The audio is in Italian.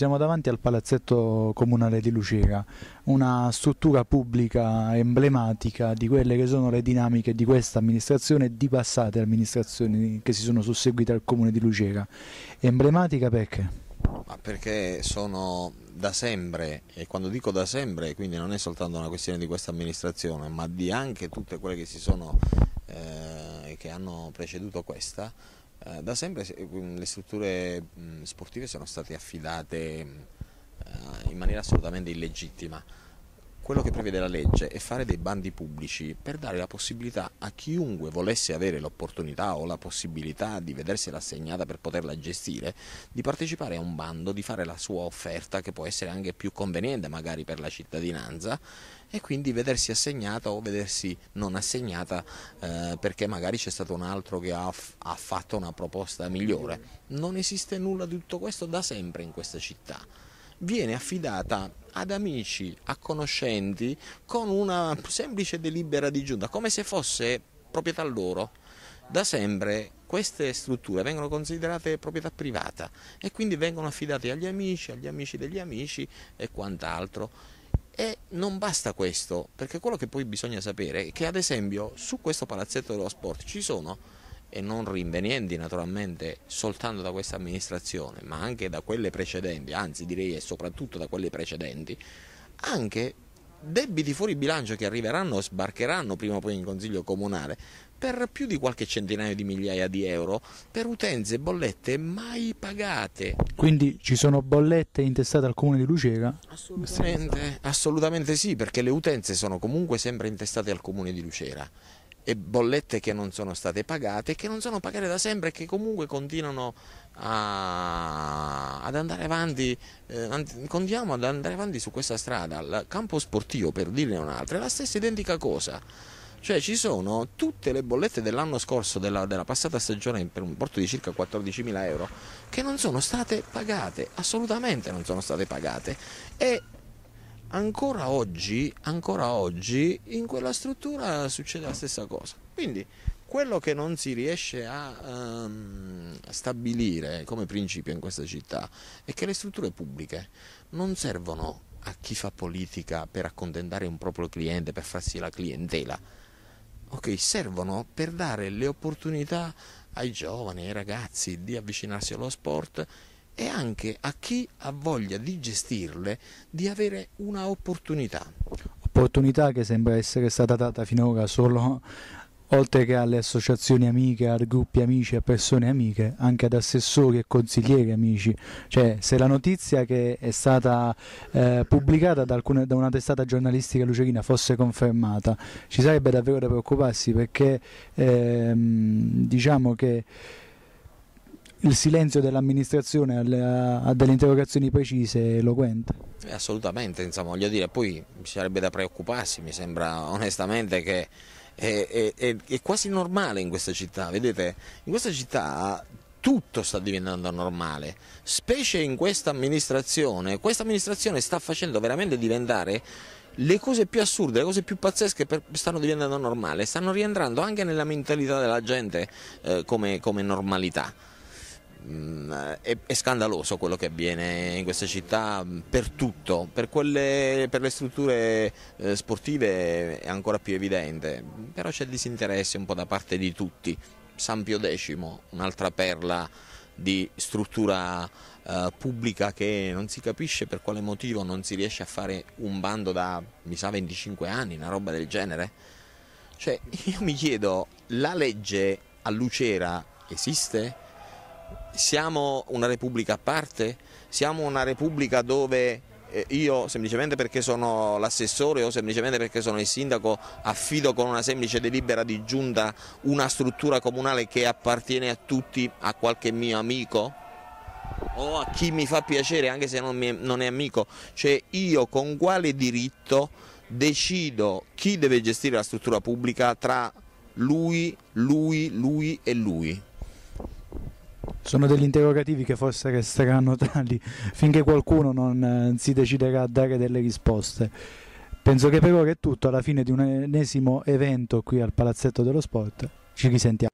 Siamo davanti al palazzetto comunale di Lucera, una struttura pubblica emblematica di quelle che sono le dinamiche di questa amministrazione e di passate amministrazioni che si sono susseguite al comune di Lucera. Emblematica perché? Ma perché sono da sempre, e quando dico da sempre, quindi non è soltanto una questione di questa amministrazione, ma di anche tutte quelle che si sono eh, che hanno preceduto questa, eh, da sempre ehm, le strutture mm, sportive sono state affidate mm, eh, in maniera assolutamente illegittima quello che prevede la legge è fare dei bandi pubblici per dare la possibilità a chiunque volesse avere l'opportunità o la possibilità di vedersela assegnata per poterla gestire, di partecipare a un bando, di fare la sua offerta che può essere anche più conveniente magari per la cittadinanza e quindi vedersi assegnata o vedersi non assegnata eh, perché magari c'è stato un altro che ha, ha fatto una proposta migliore. Non esiste nulla di tutto questo da sempre in questa città viene affidata ad amici, a conoscenti, con una semplice delibera di giunta, come se fosse proprietà loro. Da sempre queste strutture vengono considerate proprietà privata e quindi vengono affidate agli amici, agli amici degli amici e quant'altro. E non basta questo, perché quello che poi bisogna sapere è che ad esempio su questo palazzetto dello sport ci sono e non rinvenienti naturalmente soltanto da questa amministrazione, ma anche da quelle precedenti, anzi direi e soprattutto da quelle precedenti, anche debiti fuori bilancio che arriveranno o sbarcheranno prima o poi in consiglio comunale per più di qualche centinaio di migliaia di euro per utenze e bollette mai pagate. Quindi ci sono bollette intestate al comune di Lucera? Assolutamente, assolutamente sì, perché le utenze sono comunque sempre intestate al comune di Lucera e bollette che non sono state pagate, che non sono pagate da sempre e che comunque continuano a, ad andare avanti, eh, continuiamo ad andare avanti su questa strada. Il campo sportivo, per dirne un'altra, è la stessa identica cosa. Cioè ci sono tutte le bollette dell'anno scorso, della, della passata stagione per un porto di circa 14.000 euro, che non sono state pagate, assolutamente non sono state pagate. E ancora oggi, ancora oggi in quella struttura succede la stessa cosa. Quindi quello che non si riesce a um, stabilire come principio in questa città è che le strutture pubbliche non servono a chi fa politica per accontentare un proprio cliente, per farsi la clientela. Ok, servono per dare le opportunità ai giovani, ai ragazzi di avvicinarsi allo sport e anche a chi ha voglia di gestirle di avere una opportunità. Opportunità che sembra essere stata data finora solo oltre che alle associazioni amiche, a gruppi amici, a persone amiche, anche ad assessori e consiglieri amici. Cioè, se la notizia che è stata eh, pubblicata da, alcune, da, una testata giornalistica lucerina fosse confermata, ci sarebbe davvero da preoccuparsi perché ehm, diciamo che il silenzio dell'amministrazione a, a delle interrogazioni precise è eloquente. Eh, assolutamente, insomma, voglio dire, poi ci sarebbe da preoccuparsi, mi sembra onestamente che è, è, è, è quasi normale in questa città, vedete, in questa città tutto sta diventando normale, specie in questa amministrazione, questa amministrazione sta facendo veramente diventare le cose più assurde, le cose più pazzesche per, stanno diventando normale, stanno rientrando anche nella mentalità della gente eh, come, come normalità. Mm, è, è, scandaloso quello che avviene in questa città mm, per tutto, per, quelle, per le strutture eh, sportive è ancora più evidente, però c'è disinteresse un po' da parte di tutti. San Pio X, un'altra perla di struttura eh, pubblica che non si capisce per quale motivo non si riesce a fare un bando da, mi sa, 25 anni, una roba del genere. Cioè, io mi chiedo, la legge a Lucera esiste? siamo una repubblica a parte? Siamo una repubblica dove eh, io semplicemente perché sono l'assessore o semplicemente perché sono il sindaco affido con una semplice delibera di giunta una struttura comunale che appartiene a tutti, a qualche mio amico o a chi mi fa piacere anche se non, è, non è amico, cioè io con quale diritto decido chi deve gestire la struttura pubblica tra lui, lui, lui e lui. Sono degli interrogativi che forse resteranno tali finché qualcuno non eh, si deciderà a dare delle risposte. Penso che per ora è tutto, alla fine di un ennesimo evento qui al Palazzetto dello Sport. Ci risentiamo.